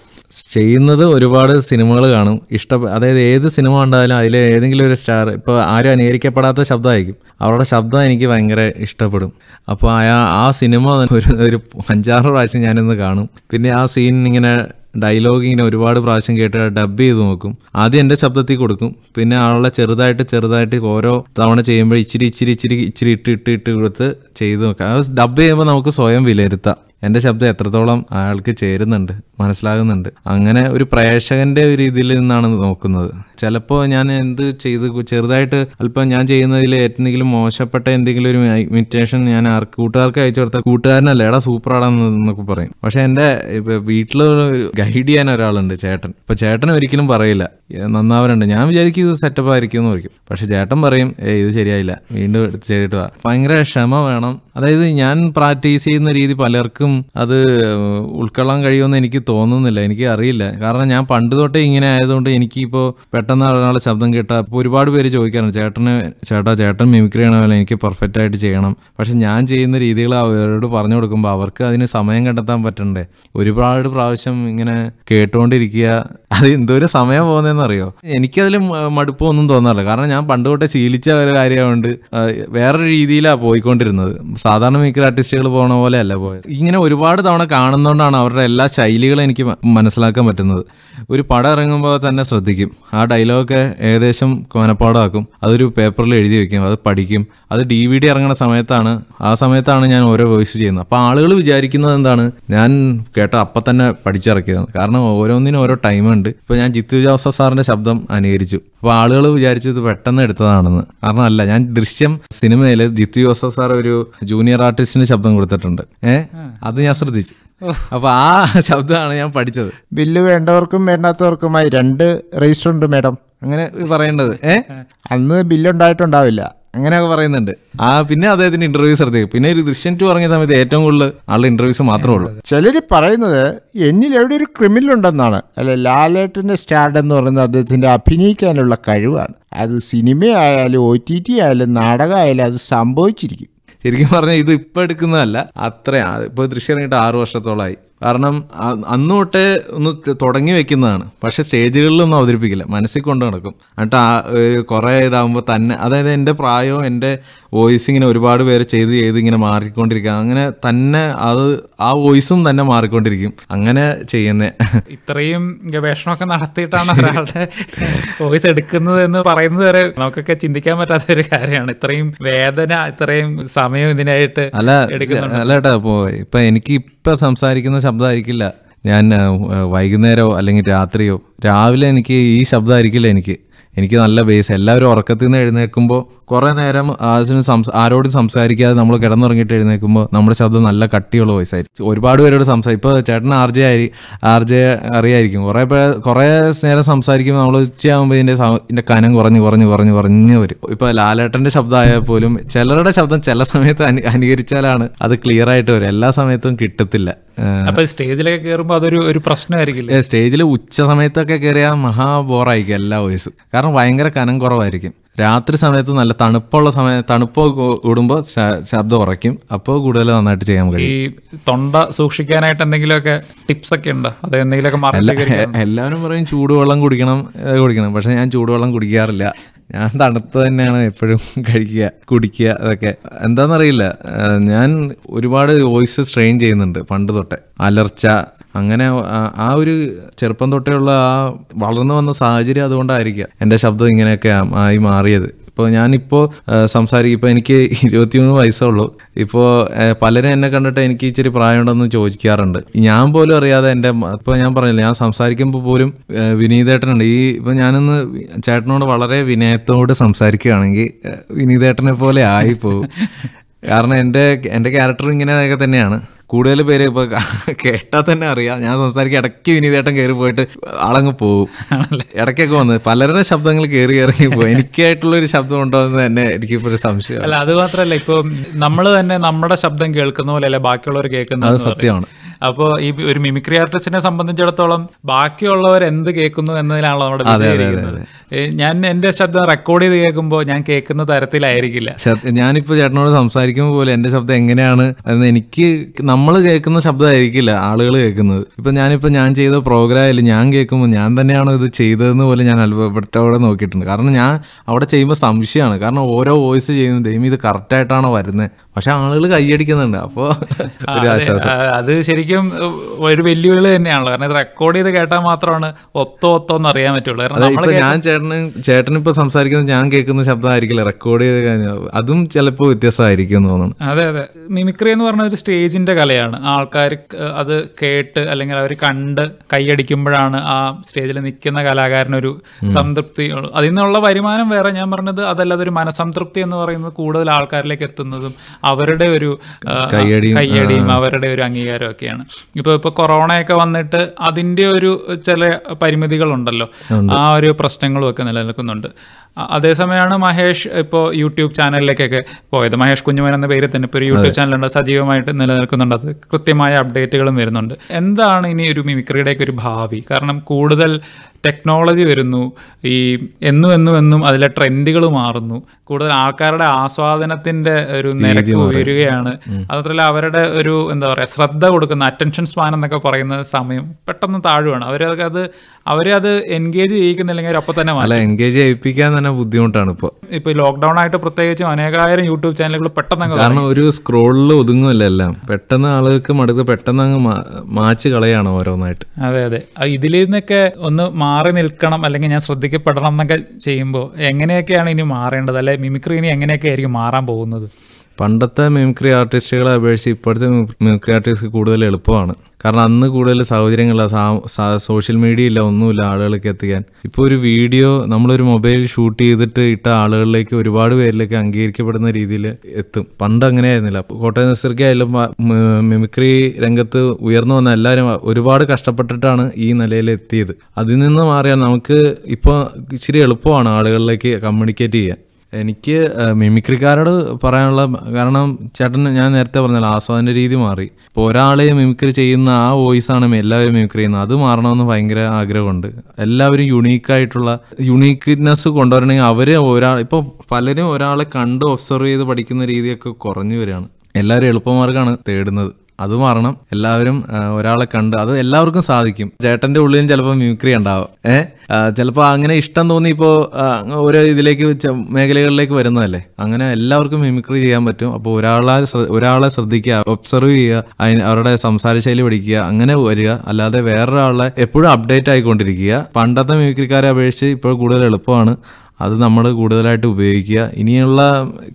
ചെയ്യുന്നത് ഒരുപാട് സിനിമകൾ കാണും ഇഷ്ട അതായത് ഏത് സിനിമ കണ്ടാലും അതിലെ ഏതെങ്കിലും ഒരു സ്റ്റാർ ഇപ്പൊ ആരും അനുകരിക്കപ്പെടാത്ത ശബ്ദമായിരിക്കും അവരുടെ ശബ്ദം എനിക്ക് ഭയങ്കര ഇഷ്ടപ്പെടും അപ്പോൾ ആ ആ സിനിമ ഒരു അഞ്ചാറ് പ്രാവശ്യം ഞാനിന്ന് കാണും പിന്നെ ആ സീൻ ഇങ്ങനെ ഡയലോഗ് ഇങ്ങനെ ഒരുപാട് പ്രാവശ്യം കേട്ട് ഡബ് ചെയ്ത് നോക്കും ആദ്യം എൻ്റെ ശബ്ദത്തിൽ കൊടുക്കും പിന്നെ ആളെ ചെറുതായിട്ട് ചെറുതായിട്ട് ഓരോ തവണ ചെയ്യുമ്പോൾ ഇച്ചിരി ഇച്ചിരി ഇച്ചിരി ഇച്ചിരി ഇട്ട് ഇട്ട് ഇട്ട് കൊടുത്ത് ചെയ്ത് നോക്കാം അത് ഡബ് ചെയ്യുമ്പോൾ നമുക്ക് സ്വയം വിലയിരുത്താം എൻ്റെ ശബ്ദം എത്രത്തോളം അയാൾക്ക് ചേരുന്നുണ്ട് മനസ്സിലാകുന്നുണ്ട് അങ്ങനെ ഒരു പ്രേക്ഷകന്റെ ഒരു ഇതിൽ നിന്നാണ് നോക്കുന്നത് ചിലപ്പോൾ ഞാൻ എന്ത് ചെയ്ത് ചെറുതായിട്ട് അല്പം ഞാൻ ചെയ്യുന്നതിൽ എന്തെങ്കിലും മോശപ്പെട്ട എന്തെങ്കിലും ഒരു ഇമിറ്റേഷൻ ഞാൻ ആർക്ക് കൂട്ടുകാർക്ക് അയച്ചു കൊടുത്താൽ കൂട്ടുകാരനല്ല എടാ സൂപ്പറാടാന്ന് എന്നൊക്കെ പറയും പക്ഷേ എൻ്റെ വീട്ടിൽ ഗൈഡ് ചെയ്യാൻ ഒരാളുണ്ട് ചേട്ടൻ ഇപ്പം ചേട്ടൻ ഒരിക്കലും പറയില്ല നന്നാവരുണ്ട് ഞാൻ വിചാരിക്കും ഇത് സെറ്റപ്പ് ആയിരിക്കും എന്ന് പറയും പക്ഷേ ചേട്ടൻ പറയും ഏ ഇത് ശരിയായില്ല വീണ്ടും ചെയ്തിട്ട് ഭയങ്കര ക്ഷമ വേണം അതായത് ഞാൻ പ്രാക്ടീസ് ചെയ്യുന്ന രീതി പലർക്കും ആർക്കും അത് ഉൾക്കൊള്ളാൻ കഴിയുമെന്ന് എനിക്ക് തോന്നുന്നില്ല എനിക്ക് അറിയില്ല കാരണം ഞാൻ പണ്ട് തൊട്ടേ ഇങ്ങനെ ആയതുകൊണ്ട് എനിക്കിപ്പോൾ പെട്ടെന്ന് ഒരാളെ ശബ്ദം കേട്ടാൽ ഇപ്പോൾ ഒരുപാട് പേര് ചോദിക്കാറുണ്ട് ചേട്ടന് ചേട്ടാ ചേട്ടൻ മിമിക്രി ചെയ്യണമല്ലോ എനിക്ക് പെർഫെക്റ്റ് ആയിട്ട് ചെയ്യണം പക്ഷെ ഞാൻ ചെയ്യുന്ന രീതികൾ അവരോട് പറഞ്ഞു കൊടുക്കുമ്പോൾ അവർക്ക് അതിന് സമയം കണ്ടെത്താൻ പറ്റണ്ടേ ഒരുപാട് പ്രാവശ്യം ഇങ്ങനെ കേട്ടുകൊണ്ടിരിക്കുക അത് എന്തോരം സമയം പോകുന്നതെന്നറിയോ എനിക്കതിൽ മടുപ്പൊന്നും തോന്നാറില്ല കാരണം ഞാൻ പണ്ട് തൊട്ടേ ശീലിച്ച ഒരു കാര്യമുണ്ട് വേറെ രീതിയിലാണ് പോയിക്കൊണ്ടിരുന്നത് സാധാരണ മിക്ക ആർട്ടിസ്റ്റുകൾ പോലെ പോലെയല്ല പോയത് ഇങ്ങനെ ഒരുപാട് തവണ കാണുന്നതുകൊണ്ടാണ് അവരുടെ എല്ലാ ശൈലികളും എനിക്ക് മനസ്സിലാക്കാൻ പറ്റുന്നത് ഒരു പടം ഇറങ്ങുമ്പോൾ തന്നെ ശ്രദ്ധിക്കും ആ ഡയലോഗൊക്കെ ഏകദേശം കോനപ്പാടാക്കും അതൊരു പേപ്പറിൽ എഴുതി വെക്കും അത് പഠിക്കും അത് ഡി വി ഡി ഇറങ്ങുന്ന സമയത്താണ് ആ സമയത്താണ് ഞാൻ ഓരോ വോയിസ് ചെയ്യുന്നത് അപ്പോൾ ആളുകൾ വിചാരിക്കുന്നത് എന്താണ് ഞാൻ കേട്ട അപ്പം തന്നെ പഠിച്ചിറക്കിയതാണ് കാരണം ഓരോന്നിനും ഓരോ ടൈമുണ്ട് ഇപ്പോൾ ഞാൻ ജിത്തു ജോസഫ് സാറിൻ്റെ ശബ്ദം അനുകരിച്ചു അപ്പോൾ ആളുകൾ വിചാരിച്ചു പെട്ടെന്ന് എടുത്തതാണെന്ന് കാരണം അല്ല ഞാൻ ദൃശ്യം സിനിമയിൽ ജിത്തു ജോസഫ് സാർ ഒരു ജൂനിയർ ആർട്ടിസ്റ്റിന് ശബ്ദം കൊടുത്തിട്ടുണ്ട് ഏഹ് അത് ഞാൻ ശ്രദ്ധിച്ചു അപ്പൊ ആ ശബ്ദമാണ് ഞാൻ പഠിച്ചത് ബില്ല് വേണ്ടവർക്കും വേണ്ടാത്തവർക്കുമായി രണ്ട് രജിസ്റ്റർ ഉണ്ട് മേഡം അങ്ങനെ പറയേണ്ടത് ഏ അന്ന് ബില്ലുണ്ടായിട്ടുണ്ടാവില്ല അങ്ങനെയൊക്കെ പറയുന്നുണ്ട് ആ പിന്നെ അദ്ദേഹത്തിന്റെ ഇന്റർവ്യൂ ശ്രദ്ധിക്കും പിന്നെ ഒരു ദൃശ്യൻ ടു പറഞ്ഞ സമയത്ത് ഏറ്റവും കൂടുതൽ ആളുടെ ഇന്റർവ്യൂസ് മാത്രമേ ഉള്ളൂ ചിലര് പറയുന്നത് എന്നിൽ എവിടെ ഒരു ക്രിമിനൽ ഉണ്ടെന്നാണ് അല്ലെ ലാലേട്ടന്റെ സ്റ്റാർഡ് എന്ന് പറയുന്നത് അദ്ദേഹത്തിന്റെ അഭിനയിക്കാനുള്ള കഴിവാണ് അത് സിനിമയായാലും ഒ ടി ടി ആയാലും നാടകമായാലും അത് സംഭവിച്ചിരിക്കും ശരിക്കും പറഞ്ഞാൽ ഇത് ഇപ്പോൾ എടുക്കുന്നതല്ല അത്രയാണ് ഇപ്പോൾ ദൃശ്യം ഇറങ്ങിയിട്ട് ആറു വർഷത്തോളമായി കാരണം അന്ന് തൊട്ടേ ഒന്ന് തുടങ്ങി വെക്കുന്നതാണ് പക്ഷേ സ്റ്റേജുകളിലൊന്നും അവതരിപ്പിക്കില്ല മനസ്സിൽ കൊണ്ട് നടക്കും എന്നിട്ട് ആ ഒരു കുറേ ഇതാകുമ്പോൾ തന്നെ അതായത് എൻ്റെ പ്രായവും എൻ്റെ വോയിസ് ഇങ്ങനെ ഒരുപാട് പേര് ചെയ്ത് ചെയ്ത് ഇങ്ങനെ മാറിക്കൊണ്ടിരിക്കുക അങ്ങനെ തന്നെ അത് ആ വോയിസും തന്നെ മാറിക്കൊണ്ടിരിക്കും അങ്ങനെ ചെയ്യുന്നത് <laughs> ഇത്രയും ഗവേഷണമൊക്കെ നടത്തിയിട്ടാണ് ഒരാളുടെ വോയിസ് എടുക്കുന്നത് എന്ന് പറയുന്നത് വരെ നമുക്കൊക്കെ ചിന്തിക്കാൻ പറ്റാത്ത ഒരു കാര്യമാണ് ഇത്രയും വേദന ഇത്രയും സമയം ഇതിനായിട്ട് അല്ല അല്ലേട്ടാ കേട്ടോ ഇപ്പോൾ എനിക്ക് ഇപ്പം സംസാരിക്കുന്ന ശബ്ദമായിരിക്കില്ല ഞാൻ വൈകുന്നേരമോ അല്ലെങ്കിൽ രാത്രിയോ രാവിലെ എനിക്ക് ഈ ശബ്ദമായിരിക്കില്ല എനിക്ക് എനിക്ക് നല്ല ബേസ് എല്ലാവരും ഉറക്കത്തിൽ നിന്ന് എഴുന്നേൽക്കുമ്പോൾ കുറേ നേരം ആശുവിന് സംസ ആരോടും സംസാരിക്കാതെ നമ്മൾ കിടന്നുറങ്ങിയിട്ട് എഴുന്നേൽക്കുമ്പോൾ നമ്മുടെ ശബ്ദം നല്ല കട്ടിയുള്ള വോയിസ് ആയിരിക്കും ഒരുപാട് പേരോട് സംസാരിക്കും ഇപ്പോൾ ചേട്ടൻ ആർ ജെ ആയി ആർ ജെ അറിയായിരിക്കും കുറേ പേ കുറേ നേരം സംസാരിക്കുമ്പോൾ നമ്മൾ ഉച്ചയാകുമ്പോൾ ഇതിൻ്റെ ഇതിൻ്റെ കനം കുറഞ്ഞ് കുറഞ്ഞ് കുറഞ്ഞ് കുറഞ്ഞ് വരും ഇപ്പോൾ ലാലേട്ടൻ്റെ ശബ്ദമായാൽ പോലും ചിലരുടെ ശബ്ദം ചില സമയത്ത് അനു അനുകരിച്ചാലാണ് അത് ക്ലിയർ ആയിട്ട് വരും എല്ലാ സമയത്തും കിട്ടത്തില്ല അപ്പൊ സ്റ്റേജിലൊക്കെ കയറുമ്പോൾ അതൊരു ഒരു പ്രശ്നമായിരിക്കില്ല സ്റ്റേജിൽ ഉച്ച സമയത്തൊക്കെ കയറിയാൽ മഹാ ബോറായിരിക്കും എല്ലാ വോയിസും കാരണം ഭയങ്കര കനം കുറവായിരിക്കും രാത്രി സമയത്ത് നല്ല തണുപ്പുള്ള സമയ തണുപ്പ് കൂടുമ്പോൾ ശബ്ദം ഉറയ്ക്കും അപ്പോൾ കൂടുതൽ നന്നായിട്ട് ചെയ്യാൻ കഴിയും ഈ തൊണ്ട സൂക്ഷിക്കാനായിട്ട് എന്തെങ്കിലുമൊക്കെ ടിപ്സ് ഒക്കെ ഉണ്ടോ അത് എന്തെങ്കിലുമൊക്കെ എല്ലാവരും പറയും ചൂടുവെള്ളം കുടിക്കണം കുടിക്കണം പക്ഷെ ഞാൻ ചൂടുവെള്ളം കുടിക്കാറില്ല ഞാൻ തണുത്ത് തന്നെയാണ് എപ്പോഴും കഴിക്കുക കുടിക്കുക അതൊക്കെ എന്താണെന്നറിയില്ല ഞാൻ ഒരുപാട് വോയിസ് സ്ട്രെയിൻ ചെയ്യുന്നുണ്ട് പണ്ട് തൊട്ടേ അലർച്ച അങ്ങനെ ആ ഒരു ചെറുപ്പം തൊട്ടേയുള്ള ആ വളർന്നു വന്ന സാഹചര്യം അതുകൊണ്ടായിരിക്കുക എൻ്റെ ശബ്ദം ഇങ്ങനെയൊക്കെ ആയി മാറിയത് ഇപ്പോൾ ഞാനിപ്പോൾ സംസാരിക്കും ഇപ്പോൾ എനിക്ക് ഇരുപത്തിമൂന്ന് വയസ്സുള്ളൂ ഇപ്പോൾ പലരും എന്നെ കണ്ടിട്ട് എനിക്ക് ഇച്ചിരി പ്രായമുണ്ടെന്ന് ചോദിക്കാറുണ്ട് ഞാൻ പോലും അറിയാതെ എൻ്റെ ഇപ്പോൾ ഞാൻ പറഞ്ഞില്ല ഞാൻ സംസാരിക്കുമ്പോൾ പോലും വിനീതേട്ടനുണ്ട് ഈ ഇപ്പോൾ ഞാനിന്ന് ചേട്ടനോട് വളരെ വിനയത്തോട് സംസാരിക്കുകയാണെങ്കിൽ വിനീതേട്ടനെ പോലെ ആയിപ്പോവും കാരണം എൻ്റെ എൻ്റെ ക്യാരക്ടർ ഇങ്ങനെയൊക്കെ തന്നെയാണ് കൂടുതൽ പേര് ഇപ്പൊ കേട്ടാൽ തന്നെ അറിയാം ഞാൻ സംസാരിക്കുക ഇടയ്ക്ക് വിനീതേട്ടൻ കയറി പോയിട്ട് അളങ്ങ് പോകും ഇടയ്ക്കൊക്കെ വന്ന് പലരുടെ ശബ്ദങ്ങൾ കയറി ഇറങ്ങി പോകും എനിക്കായിട്ടുള്ള ഒരു ശബ്ദം ഉണ്ടോ എന്ന് തന്നെ എനിക്ക് ഇപ്പൊ ഒരു സംശയം അല്ല അത് മാത്രല്ല ഇപ്പൊ നമ്മൾ തന്നെ നമ്മുടെ ശബ്ദം കേൾക്കുന്ന പോലെ അല്ല ബാക്കിയുള്ളവർ അത് സത്യമാണ് അപ്പോ ഈ ഒരു മിമിക്രി ആർട്ടിസ്റ്റിനെ സംബന്ധിച്ചിടത്തോളം ബാക്കിയുള്ളവർ എന്ത് കേൾക്കുന്നു എന്നതിലാണല്ലോ നമ്മുടെ വിചാരിക്കുന്നത് ഞാൻ എന്റെ ശബ്ദം റെക്കോർഡ് ചെയ്ത് കേൾക്കുമ്പോൾ ഞാൻ കേൾക്കുന്ന തരത്തിലായിരിക്കില്ല ഞാനിപ്പോ ചേട്ടനോട് സംസാരിക്കുമ്പോൾ പോലെ എന്റെ ശബ്ദം എങ്ങനെയാണ് എന്ന് എനിക്ക് നമ്മൾ കേൾക്കുന്ന ശബ്ദമായിരിക്കില്ല ആളുകൾ കേൾക്കുന്നത് ഇപ്പൊ ഞാനിപ്പോ ഞാൻ ചെയ്ത പ്രോഗ്രാമിൽ ഞാൻ കേൾക്കുമ്പോൾ ഞാൻ തന്നെയാണോ ഇത് ചെയ്തതെന്ന് പോലെ ഞാൻ അത്ഭുതപ്പെട്ടവിടെ നോക്കിയിട്ടുണ്ട് കാരണം ഞാൻ അവിടെ ചെയ്യുമ്പോൾ സംശയമാണ് കാരണം ഓരോ വോയിസ് ചെയ്യുന്നത് ഇത് കറക്റ്റായിട്ടാണോ വരുന്നത് പക്ഷെ ആളുകൾ കൈയടിക്കുന്നുണ്ട് അപ്പോൾ അത് ശരിക്കും ഒരു വെല്ലുവിളി തന്നെയാണല്ലോ കാരണം ഇത് റെക്കോർഡ് ചെയ്ത് കേട്ടാൽ മാത്രമാണ് ഒത്തോ ഒത്തോ എന്ന് അറിയാൻ പറ്റുള്ളൂ കാരണം ഞാൻ ചേട്ടന് ചേട്ടൻ ഇപ്പൊ സംസാരിക്കുന്നത് ഞാൻ കേൾക്കുന്ന ശബ്ദമായിരിക്കില്ല റെക്കോർഡ് ചെയ്ത് കഴിഞ്ഞാൽ അതും ചിലപ്പോൾ വ്യത്യസ്തമായിരിക്കും എന്ന് തോന്നുന്നു അതെ അതെ മിമിക്രി എന്ന് പറഞ്ഞ ഒരു സ്റ്റേജിന്റെ കലയാണ് ആൾക്കാർ അത് കേട്ട് അല്ലെങ്കിൽ അവർ കണ്ട് കൈയടിക്കുമ്പോഴാണ് ആ സ്റ്റേജിൽ നിൽക്കുന്ന കലാകാരനൊരു സംതൃപ്തി അതിൽ നിന്നുള്ള വരുമാനം വേറെ ഞാൻ പറഞ്ഞത് അതല്ലാതെ ഒരു മനസംതൃപ്തി എന്ന് പറയുന്നത് കൂടുതൽ ആൾക്കാരിലേക്ക് എത്തുന്നതും അവരുടെ ഒരു കയ്യടിയും അവരുടെ ഒരു അംഗീകാരവും ഒക്കെയാണ് ഇപ്പൊ കൊറോണയൊക്കെ വന്നിട്ട് അതിൻ്റെ ഒരു ചില പരിമിതികളുണ്ടല്ലോ ആ ഒരു പ്രശ്നങ്ങളും ഒക്കെ നിലനിൽക്കുന്നുണ്ട് അതേസമയമാണ് മഹേഷ് ഇപ്പോൾ യൂട്യൂബ് ചാനലിലേക്കൊക്കെ പോയത് മഹേഷ് കുഞ്ഞുമൻ എന്ന പേര് തന്നെ ഇപ്പോൾ ഒരു യൂട്യൂബ് ചാനലുണ്ട് സജീവമായിട്ട് നിലനിൽക്കുന്നുണ്ട് അത് കൃത്യമായ അപ്ഡേറ്റുകളും വരുന്നുണ്ട് എന്താണ് ഇനി ഒരു മിമിക്രിയുടെയൊക്കെ ഒരു ഭാവി കാരണം കൂടുതൽ ടെക്നോളജി വരുന്നു ഈ എന്നും എന്നും എന്നും അതിലെ ട്രെൻഡുകൾ മാറുന്നു കൂടുതൽ ആൾക്കാരുടെ ആസ്വാദനത്തിന്റെ ഒരു നിരക്ക് ഉയരുകയാണ് അതുമാത്രമല്ല അവരുടെ ഒരു എന്താ പറയുക ശ്രദ്ധ കൊടുക്കുന്ന അറ്റൻഷൻ സ്പാൻ എന്നൊക്കെ പറയുന്ന സമയം പെട്ടെന്ന് താഴുവാണ് അവരത് അത് അവരെ അത് എൻഗേജ് ചെയ്യിക്കുന്നില്ലെങ്കിൽ അപ്പം തന്നെ അല്ല എൻഗേജ് ചെയ്യിപ്പിക്കാൻ തന്നെ ബുദ്ധിമുട്ടാണ് ഇപ്പോൾ ഇപ്പോൾ ലോക്ക്ഡൗൺ ആയിട്ട് പ്രത്യേകിച്ച് അനേകായിരം യൂട്യൂബ് ചാനലുകൾ പെട്ടെന്ന് കാരണം ഒരു സ്ക്രോളിൽ ഒതുങ്ങുമല്ല എല്ലാം പെട്ടെന്ന് ആളുകൾക്ക് മടുത്ത് പെട്ടെന്ന് അങ്ങ് മാച്ച് കളയാണ് ഓരോന്നായിട്ട് അതെ അതെ ഇതിൽ നിന്നൊക്കെ ഒന്ന് മാറി നിൽക്കണം അല്ലെങ്കിൽ ഞാൻ ശ്രദ്ധിക്കപ്പെടണം എന്നൊക്കെ ചെയ്യുമ്പോൾ എങ്ങനെയൊക്കെയാണ് ഇനി മാറേണ്ടത് അല്ലെ മിമിക്രി ഇനി എങ്ങനെയൊക്കെ ആയിരിക്കും മാറാൻ പോകുന്നത് പണ്ടത്തെ മിമിക്രി ആർട്ടിസ്റ്റുകളെ അപേക്ഷിച്ച് ഇപ്പോഴത്തെ മിമിക്രി ആർട്ടിസ്റ്റ് കൂടുതൽ എളുപ്പമാണ് കാരണം അന്ന് കൂടുതൽ സൗകര്യങ്ങളില്ല സോഷ്യൽ മീഡിയ ഇല്ല ഒന്നുമില്ല ആളുകളിലേക്ക് എത്തിക്കാൻ ഇപ്പോൾ ഒരു വീഡിയോ നമ്മളൊരു മൊബൈൽ ഷൂട്ട് ചെയ്തിട്ട് ഇട്ട ആളുകളിലേക്ക് ഒരുപാട് പേരിലേക്ക് അംഗീകരിക്കപ്പെടുന്ന രീതിയിൽ എത്തും പണ്ട് അങ്ങനെയായിരുന്നില്ല കോട്ടയം നസീർക്ക് ആയാലും മിമിക്രി രംഗത്ത് ഉയർന്നു വന്ന എല്ലാവരും ഒരുപാട് കഷ്ടപ്പെട്ടിട്ടാണ് ഈ നിലയിൽ എത്തിയത് അതിൽ നിന്ന് മാറിയാൽ നമുക്ക് ഇപ്പോൾ ഇച്ചിരി എളുപ്പമാണ് ആളുകളിലേക്ക് കമ്മ്യൂണിക്കേറ്റ് ചെയ്യാൻ എനിക്ക് മിമിക്രിക്കാരോട് പറയാനുള്ള കാരണം ചേട്ടൻ ഞാൻ നേരത്തെ പറഞ്ഞല്ലോ ആസ്വാദന രീതി മാറി ഇപ്പോൾ ഒരാളെ മിമിക്രി ചെയ്യുന്ന ആ വോയിസ് ആണ് എല്ലാവരും മിമിക്രി ചെയ്യുന്നത് അത് മാറണമെന്ന് ഭയങ്കര ആഗ്രഹമുണ്ട് എല്ലാവരും യുണീക്കായിട്ടുള്ള യുണീക്ക്നെസ് കൊണ്ടുവരണമെങ്കിൽ അവർ ഒരാൾ ഇപ്പോൾ പലരും ഒരാളെ കണ്ട് ഒബ്സർവ് ചെയ്ത് പഠിക്കുന്ന രീതിയൊക്കെ കുറഞ്ഞു വരികയാണ് എല്ലാവരും എളുപ്പമാർഗ്ഗമാണ് തേടുന്നത് അത് മാറണം എല്ലാവരും ഒരാളെ കണ്ട് അത് എല്ലാവർക്കും സാധിക്കും ചേട്ടന്റെ ഉള്ളിൽ ചിലപ്പോൾ മ്യൂക്രി ഉണ്ടാവും ഏഹ് ചിലപ്പോൾ അങ്ങനെ ഇഷ്ടം തോന്നി ഇപ്പോൾ ഓരോ ഇതിലേക്ക് മേഖലകളിലേക്ക് വരുന്നതല്ലേ അങ്ങനെ എല്ലാവർക്കും മിമിക്രി ചെയ്യാൻ പറ്റും അപ്പോൾ ഒരാളെ ഒരാളെ ശ്രദ്ധിക്കുക ഒബ്സർവ് ചെയ്യുക അവരുടെ സംസാര ശൈലി പഠിക്കുക അങ്ങനെ വരിക അല്ലാതെ വേറൊരാളെ എപ്പോഴും അപ്ഡേറ്റ് ആയിക്കൊണ്ടിരിക്കുക പണ്ടത്തെ മിമിക്രിക്കാരെ അപേക്ഷിച്ച് ഇപ്പോൾ കൂടുതൽ എളുപ്പമാണ് അത് നമ്മൾ കൂടുതലായിട്ട് ഉപയോഗിക്കുക ഇനിയുള്ള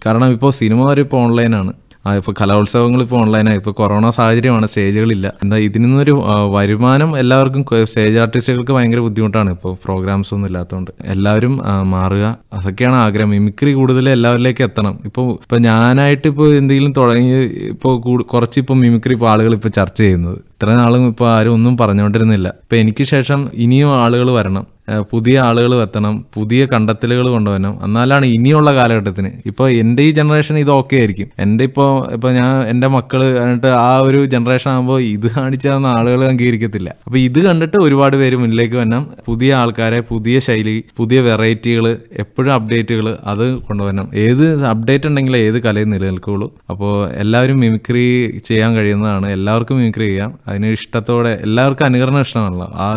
കാരണം ഇപ്പോൾ സിനിമ വരെ ഇപ്പോൾ ഓൺലൈനാണ് ഇപ്പോൾ കലോത്സവങ്ങൾ ഇപ്പോൾ ഓൺലൈനായി ഇപ്പോൾ കൊറോണ സാഹചര്യമാണ് സ്റ്റേജുകളില്ല എന്താ ഇതിൽ നിന്നൊരു വരുമാനം എല്ലാവർക്കും സ്റ്റേജ് ആർട്ടിസ്റ്റുകൾക്ക് ഭയങ്കര ബുദ്ധിമുട്ടാണ് ഇപ്പോൾ പ്രോഗ്രാംസ് ഒന്നും ഇല്ലാത്തതുകൊണ്ട് എല്ലാവരും മാറുക അതൊക്കെയാണ് ആഗ്രഹം മിമിക്രി കൂടുതൽ എല്ലാവരിലേക്ക് എത്തണം ഇപ്പോൾ ഇപ്പൊ ഞാനായിട്ട് ഇപ്പൊ എന്തെങ്കിലും തുടങ്ങി ഇപ്പോൾ കുറച്ച് ഇപ്പൊ മിമിക്രി ഇപ്പൊ ആളുകൾ ഇപ്പോൾ ചർച്ച ചെയ്യുന്നത് ഇത്ര നാളും ഇപ്പൊ ആരും ഒന്നും പറഞ്ഞുകൊണ്ടിരുന്നില്ല ഇപ്പൊ എനിക്ക് ശേഷം ഇനിയും ആളുകൾ വരണം പുതിയ ആളുകൾ എത്തണം പുതിയ കണ്ടെത്തലുകൾ കൊണ്ടുവരണം എന്നാലാണ് ഇനിയുള്ള കാലഘട്ടത്തിന് ഇപ്പോൾ എൻ്റെ ഈ ജനറേഷൻ ഇത് ഓക്കെ ആയിരിക്കും എൻ്റെ ഇപ്പോൾ ഇപ്പോൾ ഞാൻ എൻ്റെ മക്കൾ എന്നിട്ട് ആ ഒരു ജനറേഷൻ ആകുമ്പോൾ ഇത് കാണിച്ചാൽ ആളുകൾ അംഗീകരിക്കത്തില്ല അപ്പോൾ ഇത് കണ്ടിട്ട് ഒരുപാട് പേര് മുന്നിലേക്ക് വരണം പുതിയ ആൾക്കാരെ പുതിയ ശൈലി പുതിയ വെറൈറ്റികൾ എപ്പോഴും അപ്ഡേറ്റുകൾ അത് കൊണ്ടുവരണം ഏത് അപ്ഡേറ്റ് ഉണ്ടെങ്കിൽ ഏത് കലയും നിലനിൽക്കുള്ളൂ അപ്പോൾ എല്ലാവരും മിമിക്രി ചെയ്യാൻ കഴിയുന്നതാണ് എല്ലാവർക്കും മിമിക്രി ചെയ്യാം അതിന് ഇഷ്ടത്തോടെ എല്ലാവർക്കും അനുകരണം ഇഷ്ടമാണല്ലോ ആ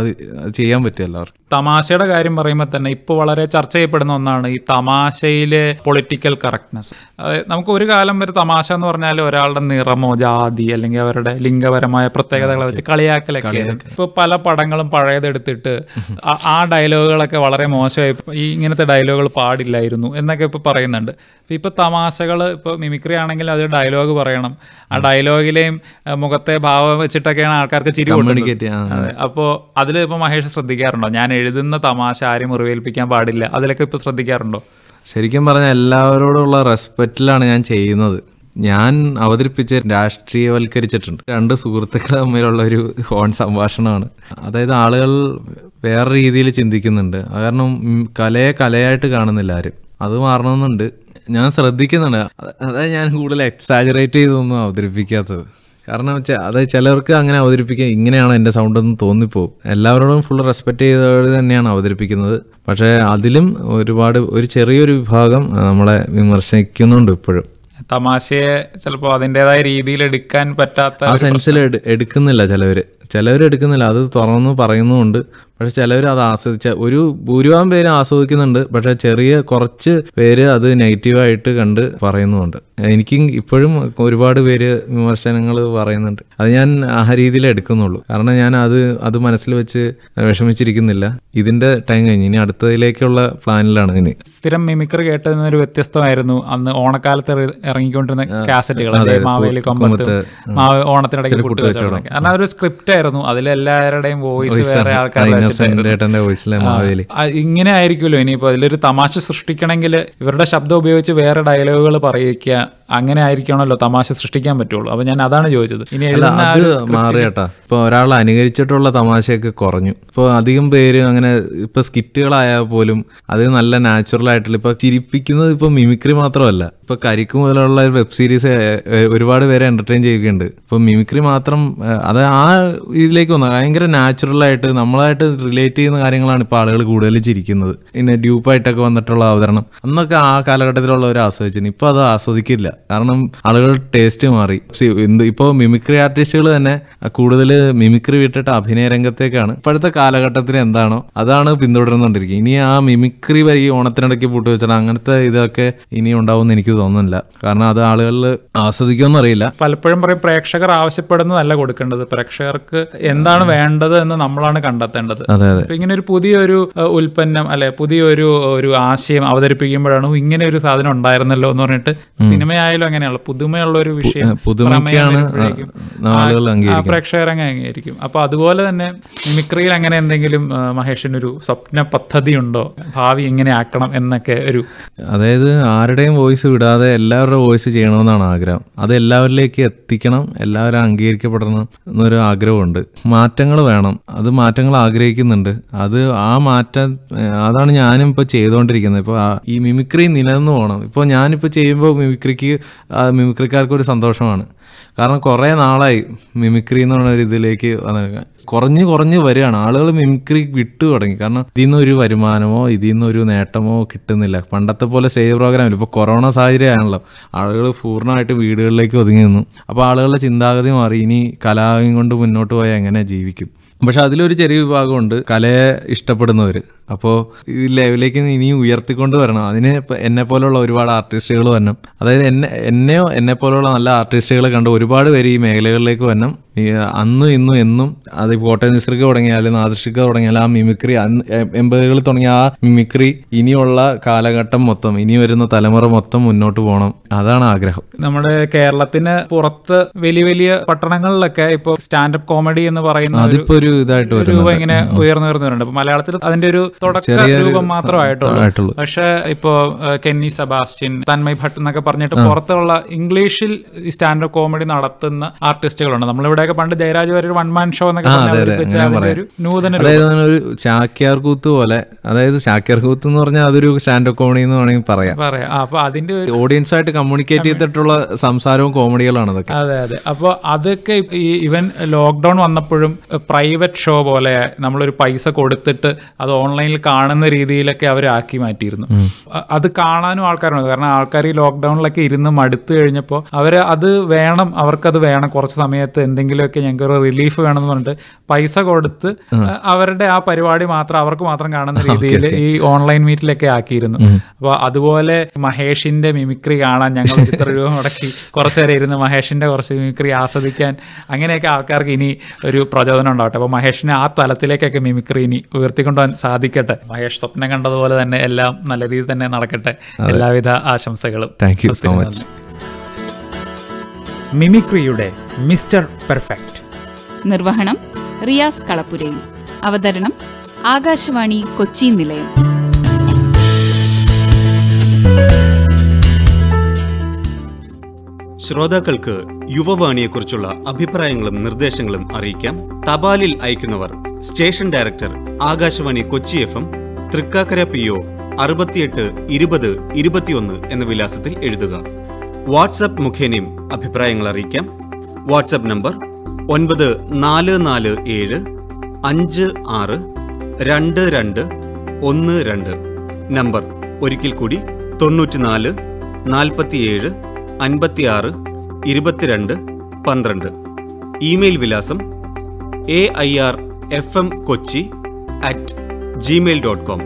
ചെയ്യാൻ പറ്റും എല്ലാവർക്കും തമാശയുടെ കാര്യം പറയുമ്പോൾ തന്നെ ഇപ്പോൾ വളരെ ചർച്ച ചെയ്യപ്പെടുന്ന ഒന്നാണ് ഈ തമാശയിലെ പൊളിറ്റിക്കൽ കറക്റ്റ്നെസ് നമുക്ക് ഒരു കാലം വരെ തമാശ എന്ന് പറഞ്ഞാൽ ഒരാളുടെ നിറമോ ജാതി അല്ലെങ്കിൽ അവരുടെ ലിംഗപരമായ പ്രത്യേകതകളെ വെച്ച് കളിയാക്കലൊക്കെ ഇപ്പോൾ പല പടങ്ങളും പഴയതെടുത്തിട്ട് ആ ഡയലോഗുകളൊക്കെ വളരെ മോശമായി ഈ ഇങ്ങനത്തെ ഡയലോഗുകൾ പാടില്ലായിരുന്നു എന്നൊക്കെ ഇപ്പോൾ പറയുന്നുണ്ട് ഇപ്പോൾ തമാശകൾ ഇപ്പോൾ മിമിക്രി ആണെങ്കിൽ അത് ഡയലോഗ് പറയണം ആ ഡയലോഗിലെയും മുഖത്തെ ഭാവം വെച്ചിട്ടൊക്കെയാണ് ആൾക്കാർക്ക് ചിരി കൊണ്ടുപോയി അപ്പോൾ അതിൽ ഇപ്പോൾ മഹേഷ് ശ്രദ്ധിക്കാറുണ്ടോ ഞാൻ എഴുതുന്ന തമാശ ആരും മുറിവേൽപ്പിക്കാൻ പാടില്ല അതിലൊക്കെ ഇപ്പോൾ ശ്രദ്ധിക്കാറുണ്ടോ ശരിക്കും പറഞ്ഞാൽ എല്ലാവരോടുള്ള റെസ്പെക്റ്റിലാണ് ഞാൻ ചെയ്യുന്നത് ഞാൻ അവതരിപ്പിച്ച് രാഷ്ട്രീയവൽക്കരിച്ചിട്ടുണ്ട് രണ്ട് സുഹൃത്തുക്കൾ തമ്മിലുള്ള ഒരു ഫോൺ സംഭാഷണമാണ് അതായത് ആളുകൾ വേറെ രീതിയിൽ ചിന്തിക്കുന്നുണ്ട് കാരണം കലയെ കലയായിട്ട് കാണുന്നില്ല ആരും അത് മാറണമെന്നുണ്ട് ഞാൻ ശ്രദ്ധിക്കുന്നുണ്ട് അതായത് ഞാൻ കൂടുതൽ എക്സാജറേറ്റ് ചെയ്തൊന്നും അവതരിപ്പിക്കാത്തത് കാരണം വെച്ചാൽ അത് ചിലർക്ക് അങ്ങനെ അവതരിപ്പിക്കാൻ ഇങ്ങനെയാണ് എൻ്റെ സൗണ്ട് എന്ന് തോന്നിപ്പോവും എല്ലാവരോടും ഫുൾ റെസ്പെക്റ്റ് ചെയ്തവർ തന്നെയാണ് അവതരിപ്പിക്കുന്നത് പക്ഷേ അതിലും ഒരുപാട് ഒരു ചെറിയൊരു വിഭാഗം നമ്മളെ വിമർശിക്കുന്നുണ്ട് ഇപ്പോഴും തമാശയെ ചിലപ്പോൾ അതിൻ്റെതായ രീതിയിൽ എടുക്കാൻ പറ്റാത്ത ആ സെൻസിൽ എടുക്കുന്നില്ല ചിലവർ ചിലവർ എടുക്കുന്നില്ല അത് തുറന്ന് പറയുന്നുമുണ്ട് പക്ഷെ ചിലവർ അത് ആസ്വദിച്ച ഒരു ഭൂരിഭാഗം പേര് ആസ്വദിക്കുന്നുണ്ട് പക്ഷെ ചെറിയ കുറച്ച് പേര് അത് നെഗറ്റീവായിട്ട് കണ്ട് പറയുന്നുമുണ്ട് എനിക്ക് ഇപ്പോഴും ഒരുപാട് പേര് വിമർശനങ്ങൾ പറയുന്നുണ്ട് അത് ഞാൻ ആ രീതിയിൽ എടുക്കുന്നുള്ളൂ കാരണം ഞാൻ അത് അത് മനസ്സിൽ വെച്ച് വിഷമിച്ചിരിക്കുന്നില്ല ഇതിന്റെ ടൈം കഴിഞ്ഞ് ഇനി അടുത്തതിലേക്കുള്ള പ്ലാനിലാണ് ഇനി സ്ഥിരം മിമിക്രി കേട്ടതിനൊരു വ്യത്യസ്തമായിരുന്നു അന്ന് ഓണക്കാലത്ത് ഇറങ്ങിക്കൊണ്ടിരുന്ന കാസറ്റുകൾ ഓണത്തിനിടയ്ക്ക് കാരണം സ്ക്രിപ്റ്റ് ആയിരുന്നു അതിലെല്ലാവരുടെയും വോയിസ് വേറെ ആൾക്കാരുടെ വോയിസിലെ ഇങ്ങനെ ആയിരിക്കുമല്ലോ ഇനിയിപ്പോ അതിലൊരു തമാശ സൃഷ്ടിക്കണമെങ്കിൽ ഇവരുടെ ശബ്ദം ഉപയോഗിച്ച് വേറെ ഡയലോഗുകൾ പറയിക്കുക അങ്ങനെ ആയിരിക്കണല്ലോ തമാശ സൃഷ്ടിക്കാൻ പറ്റുള്ളൂ അപ്പൊ ഞാൻ അതാണ് ചോദിച്ചത് ഇനി അത് ഇപ്പൊ ഒരാൾ അനുകരിച്ചിട്ടുള്ള തമാശയൊക്കെ കുറഞ്ഞു ഇപ്പൊ അധികം പേര് അങ്ങനെ ഇപ്പൊ സ്കിറ്റുകളായാൽ പോലും അത് നല്ല നാച്ചുറൽ ആയിട്ടുള്ള ഇപ്പൊ ചിരിപ്പിക്കുന്നത് ഇപ്പൊ മിമിക്രി മാത്രമല്ല ഇപ്പൊ കരിക്ക് മുതലുള്ള വെബ് സീരീസ് ഒരുപാട് പേരെ എന്റർടൈൻ ചെയ്യുകയുണ്ട് ഇപ്പൊ മിമിക്രി മാത്രം അത് ആ ഇതിലേക്ക് വന്നു ഭയങ്കര ആയിട്ട് നമ്മളായിട്ട് റിലേറ്റ് ചെയ്യുന്ന കാര്യങ്ങളാണ് ഇപ്പൊ ആളുകൾ കൂടുതൽ ചിരിക്കുന്നത് പിന്നെ ഡ്യൂപ്പായിട്ടൊക്കെ വന്നിട്ടുള്ള അവതരണം അന്നൊക്കെ ആ കാലഘട്ടത്തിലുള്ളവർ ആസ്വദിച്ചു ഇപ്പൊ അത് ആസ്വദിക്കില്ല കാരണം ആളുകൾ ടേസ്റ്റ് മാറി എന്ത് ഇപ്പോൾ മിമിക്രി ആർട്ടിസ്റ്റുകൾ തന്നെ കൂടുതൽ മിമിക്രി വിട്ടിട്ട് അഭിനയ രംഗത്തേക്കാണ് ഇപ്പോഴത്തെ കാലഘട്ടത്തിൽ എന്താണോ അതാണ് പിന്തുടരുന്നുകൊണ്ടിരിക്കുന്നത് ഇനി ആ മിമിക്രി വരി ഓണത്തിനിടയ്ക്ക് പൂട്ട് വെച്ചാൽ അങ്ങനത്തെ ഇതൊക്കെ ഇനി ഉണ്ടാവുമെന്ന് എനിക്ക് തോന്നുന്നില്ല കാരണം അത് ആളുകളിൽ ആസ്വദിക്കുമെന്ന് അറിയില്ല പലപ്പോഴും പറയും പ്രേക്ഷകർ ആവശ്യപ്പെടുന്നതല്ല കൊടുക്കേണ്ടത് പ്രേക്ഷകർക്ക് എന്താണ് വേണ്ടത് എന്ന് നമ്മളാണ് കണ്ടെത്തേണ്ടത് ഇങ്ങനെ ഒരു പുതിയൊരു ഉൽപ്പന്നം അല്ലെ പുതിയൊരു ഒരു ആശയം അവതരിപ്പിക്കുമ്പോഴാണ് ഇങ്ങനെ ഒരു സാധനം ഉണ്ടായിരുന്നല്ലോ എന്ന് പറഞ്ഞിട്ട് സിനിമ ആയാലും അങ്ങനെയുള്ള പുതുമയുള്ള ഒരു വിഷയം പുതുമയാണ് പ്രേക്ഷകരങ്ങ് അംഗീകരിക്കും അപ്പോൾ അതുപോലെ തന്നെ മിമിക്രിയിൽ അങ്ങനെ എന്തെങ്കിലും ഒരു സ്വപ്ന പദ്ധതി ഉണ്ടോ ഭാവി എങ്ങനെ ആക്കണം എന്നൊക്കെ ഒരു അതായത് ആരുടെയും വോയിസ് വിടാതെ എല്ലാവരുടെ വോയിസ് ചെയ്യണമെന്നാണ് ആഗ്രഹം അത് എല്ലാവരിലേക്ക് എത്തിക്കണം എല്ലാവരും അംഗീകരിക്കപ്പെടണം എന്നൊരു ആഗ്രഹമുണ്ട് മാറ്റങ്ങൾ വേണം അത് മാറ്റങ്ങൾ ആഗ്രഹിക്കുന്നുണ്ട് അത് ആ മാറ്റം അതാണ് ഞാനും ഇപ്പോൾ ചെയ്തുകൊണ്ടിരിക്കുന്നത് ഇപ്പൊ ഈ മിമിക്രി നിലനിന്ന് പോകണം ഇപ്പോൾ ഞാനിപ്പോ ചെയ്യുമ്പോൾ മിമിക്രിക്ക് മിമിക്രിക്കാർക്ക് ഒരു സന്തോഷമാണ് കാരണം കുറേ നാളായി മിമിക്രി എന്ന് ഇതിലേക്ക് കുറഞ്ഞു കുറഞ്ഞു വരികയാണ് ആളുകൾ മിമിക്രി വിട്ടു തുടങ്ങി കാരണം ഇതിൽ നിന്നൊരു വരുമാനമോ ഇതിൽ നിന്നൊരു നേട്ടമോ കിട്ടുന്നില്ല പണ്ടത്തെ പോലെ സ്റ്റേജ് പ്രോഗ്രാമിൽ ഇപ്പോൾ കൊറോണ സാഹചര്യമാണല്ലോ ആളുകൾ പൂർണ്ണമായിട്ട് വീടുകളിലേക്ക് ഒതുങ്ങി നിന്നു അപ്പോൾ ആളുകളുടെ ചിന്താഗതി മാറി ഇനി കലാകം കൊണ്ട് മുന്നോട്ട് പോയാൽ എങ്ങനെ ജീവിക്കും പക്ഷെ അതിലൊരു ചെറിയ വിഭാഗമുണ്ട് കലയെ ഇഷ്ടപ്പെടുന്നവർ അപ്പോൾ ഈ ലെവലിലേക്ക് ഇനി ഉയർത്തിക്കൊണ്ട് വരണം അതിന് എന്നെ പോലുള്ള ഒരുപാട് ആർട്ടിസ്റ്റുകൾ വരണം അതായത് എന്നെ എന്നെയോ എന്നെ പോലുള്ള നല്ല ആർട്ടിസ്റ്റുകളെ കണ്ട് ഒരുപാട് പേര് ഈ മേഖലകളിലേക്ക് വരണം അന്ന് ഇന്നും എന്നും അത് കോട്ടയം നിസർഗ തുടങ്ങിയാലും നാദൃഷിക തുടങ്ങിയാലും ആ മിമിക്രി എൺപതുകളിൽ തുടങ്ങിയ ആ മിമിക്രി ഇനിയുള്ള കാലഘട്ടം മൊത്തം ഇനി വരുന്ന തലമുറ മൊത്തം മുന്നോട്ട് പോകണം അതാണ് ആഗ്രഹം നമ്മുടെ കേരളത്തിന് പുറത്ത് വലിയ വലിയ പട്ടണങ്ങളിലൊക്കെ ഇപ്പൊ സ്റ്റാൻഡപ്പ് കോമഡി എന്ന് പറയുന്ന അതിപ്പോ ഒരു ഇതായിട്ട് ഇങ്ങനെ ഉയർന്നു വരുന്നവരുണ്ട് മലയാളത്തിൽ അതിന്റെ ഒരു തുടക്ക രൂപം മാത്രമായിട്ടുള്ളൂ പക്ഷെ ഇപ്പോ കെന്നി സബാസ്റ്റിൻ തന്മയ് ഭട്ട് എന്നൊക്കെ പറഞ്ഞിട്ട് പുറത്തുള്ള ഇംഗ്ലീഷിൽ സ്റ്റാൻഡപ്പ് കോമഡി നടത്തുന്ന ആർട്ടിസ്റ്റുകളുണ്ട് നമ്മളിവിടെയൊക്കെ പണ്ട് ജയരാജ് വരെ ഒരു വൺമാൻ ഷോ എന്നൊക്കെ ഒരു ഒരു കൂത്ത് പോലെ അതായത് ചാക്യാർ കൂത്ത് എന്ന് പറഞ്ഞാൽ അതൊരു സ്റ്റാൻഡപ്പ് കോമഡി എന്ന് വേണമെങ്കിൽ പറയാം അപ്പൊ അതിന്റെ ഓഡിയൻസ് ആയിട്ട് കമ്മ്യൂണിക്കേറ്റ് ചെയ്തിട്ടുള്ള സംസാരവും കോമഡികളാണ് അതൊക്കെ അതെ അതെ അപ്പൊ അതൊക്കെ ഈ ഇവൻ ലോക്ക്ഡൌൺ വന്നപ്പോഴും പ്രൈവറ്റ് ഷോ പോലെ നമ്മളൊരു പൈസ കൊടുത്തിട്ട് അത് ഓൺലൈൻ ഓൺലൈനിൽ കാണുന്ന രീതിയിലൊക്കെ അവർ ആക്കി മാറ്റിയിരുന്നു അത് കാണാനും ആൾക്കാരുണ്ട് കാരണം ആൾക്കാർ ഈ ലോക്ക്ഡൗണിലൊക്കെ ഇരുന്ന് മടുത്തു കഴിഞ്ഞപ്പോൾ അവർ അത് വേണം അവർക്കത് വേണം കുറച്ച് സമയത്ത് എന്തെങ്കിലുമൊക്കെ ഞങ്ങൾക്ക് ഒരു റിലീഫ് എന്ന് പറഞ്ഞിട്ട് പൈസ കൊടുത്ത് അവരുടെ ആ പരിപാടി മാത്രം അവർക്ക് മാത്രം കാണുന്ന <laughs> രീതിയിൽ ഈ ഓൺലൈൻ മീറ്റിലൊക്കെ ആക്കിയിരുന്നു അപ്പോൾ അതുപോലെ മഹേഷിന്റെ മിമിക്രി കാണാൻ ഞങ്ങൾ ഇത്ര രൂപ മുടക്കി കുറച്ച് നേരം ഇരുന്ന് മഹേഷിന്റെ കുറച്ച് മിമിക്രി ആസ്വദിക്കാൻ അങ്ങനെയൊക്കെ ആൾക്കാർക്ക് ഇനി ഒരു പ്രചോദനം ഉണ്ടാവട്ടെ അപ്പോൾ മഹേഷിനെ ആ തലത്തിലേക്കൊക്കെ മിമിക്രി ഇനി ഉയർത്തിക്കൊണ്ടുപോകാൻ സാധിക്കും നടക്കട്ടെ മഹേഷ് സ്വപ്നം കണ്ടതുപോലെ തന്നെ എല്ലാം നല്ല രീതിയിൽ തന്നെ നടക്കട്ടെ എല്ലാവിധ ആശംസകളും താങ്ക് യു സോ മച്ച് മിമിക്രിയുടെ മിസ്റ്റർ പെർഫെക്റ്റ് നിർവഹണം റിയാസ് കളപ്പുരയിൽ അവതരണം ആകാശവാണി കൊച്ചി നിലയം ശ്രോതാക്കൾക്ക് യുവവാണിയെക്കുറിച്ചുള്ള അഭിപ്രായങ്ങളും നിർദ്ദേശങ്ങളും അറിയിക്കാം തപാലിൽ അയക്കുന്നവർ station director Akashvani Kochi F M Thrikkakara P O അറുപത്തിയെട്ട് ഇരുപത് ഇരുപത്തിയൊന്ന് എന്ന വിലാസത്തിൽ എഴുതുക വാട്സപ്പ് മുഖേനയും അഭിപ്രായങ്ങൾ അറിയിക്കാം വാട്സപ്പ് നമ്പർ ഒൻപത് നാല് നാല് ഏഴ് അഞ്ച് ആറ് രണ്ട് രണ്ട് ഒന്ന് രണ്ട് നമ്പർ ഒരിക്കൽ കൂടി തൊണ്ണൂറ്റിനാല് നാൽപ്പത്തിയേഴ് അൻപത്തിയാറ് ഇരുപത്തിരണ്ട് പന്ത്രണ്ട് ഇമെയിൽ വിലാസം A I R F M Kochi at Gmail dot com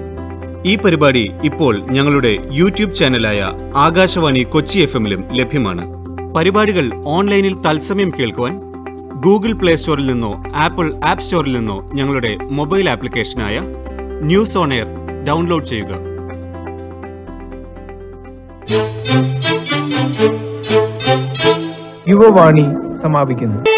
ഈ പരിപാടി ഇപ്പോൾ ഞങ്ങളുടെ യൂട്യൂബ് ചാനലായ ആകാശവാണി കൊച്ചി എഫ് എമ്മിലും ലഭ്യമാണ് പരിപാടികൾ ഓൺലൈനിൽ തത്സമയം കേൾക്കുവാൻ ഗൂഗിൾ പ്ലേ സ്റ്റോറിൽ നിന്നോ ആപ്പിൾ ആപ്പ് സ്റ്റോറിൽ നിന്നോ ഞങ്ങളുടെ മൊബൈൽ ആപ്ലിക്കേഷനായ ന്യൂസ് ഓൺ എയർ ഡൗൺലോഡ് ചെയ്യുക യുവവാണി സമാപിക്കുന്നു